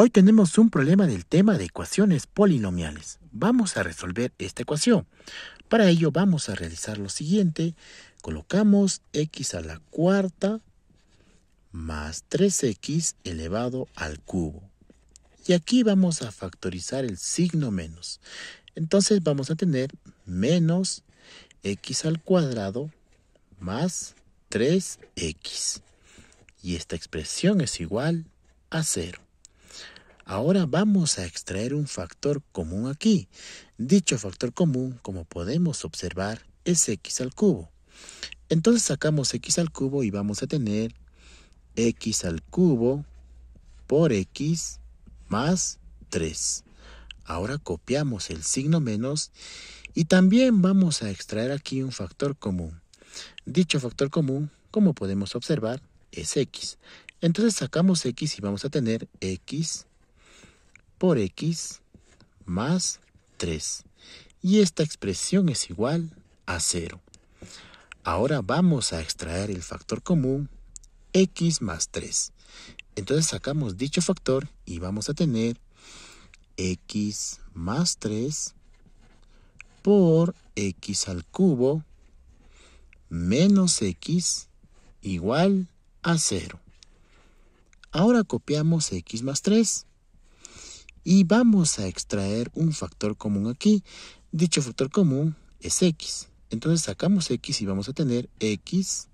Hoy tenemos un problema del tema de ecuaciones polinomiales. Vamos a resolver esta ecuación. Para ello vamos a realizar lo siguiente. Colocamos x a la cuarta más 3x elevado al cubo. Y aquí vamos a factorizar el signo menos. Entonces vamos a tener menos x al cuadrado más 3x. Y esta expresión es igual a 0. Ahora vamos a extraer un factor común aquí. Dicho factor común, como podemos observar, es x al cubo. Entonces sacamos x al cubo y vamos a tener x al cubo por x más 3. Ahora copiamos el signo menos y también vamos a extraer aquí un factor común. Dicho factor común, como podemos observar, es x. Entonces sacamos x y vamos a tener x por x más 3. Y esta expresión es igual a 0. Ahora vamos a extraer el factor común x más 3. Entonces sacamos dicho factor y vamos a tener x más 3 por x al cubo menos x igual a 0. Ahora copiamos x más 3 y vamos a extraer un factor común aquí. Dicho factor común es x. Entonces sacamos x y vamos a tener x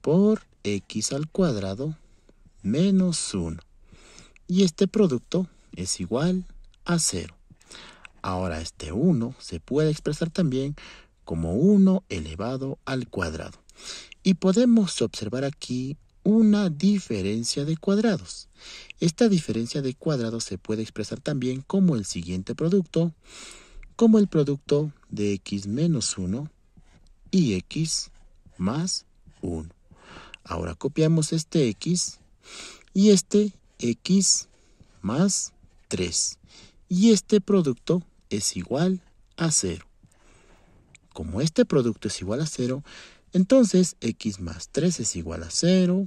por x al cuadrado menos 1. Y este producto es igual a 0. Ahora este 1 se puede expresar también como 1 elevado al cuadrado. Y podemos observar aquí una diferencia de cuadrados. Esta diferencia de cuadrados se puede expresar también como el siguiente producto, como el producto de x menos 1 y x más 1. Ahora copiamos este x y este x más 3. Y este producto es igual a 0. Como este producto es igual a 0, entonces, x más 3 es igual a 0,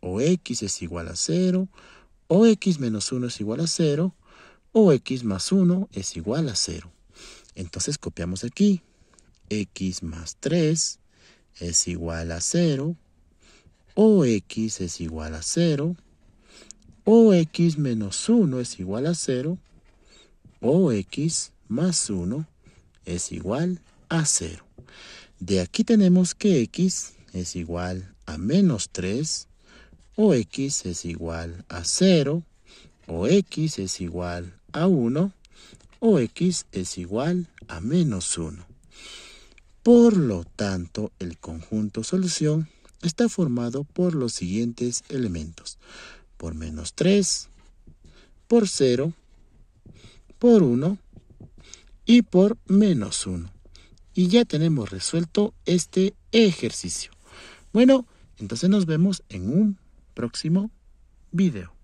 o x es igual a 0, o x menos 1 es igual a 0, o x más 1 es igual a 0. Entonces copiamos aquí. x más 3 es igual a 0, o x es igual a 0, o x menos 1 es igual a 0, o x más 1 es igual de aquí tenemos que x es igual a menos 3, o x es igual a 0, o x es igual a 1, o x es igual a menos 1. Por lo tanto, el conjunto solución está formado por los siguientes elementos. Por menos 3, por 0, por 1 y por menos 1. Y ya tenemos resuelto este ejercicio. Bueno, entonces nos vemos en un próximo video.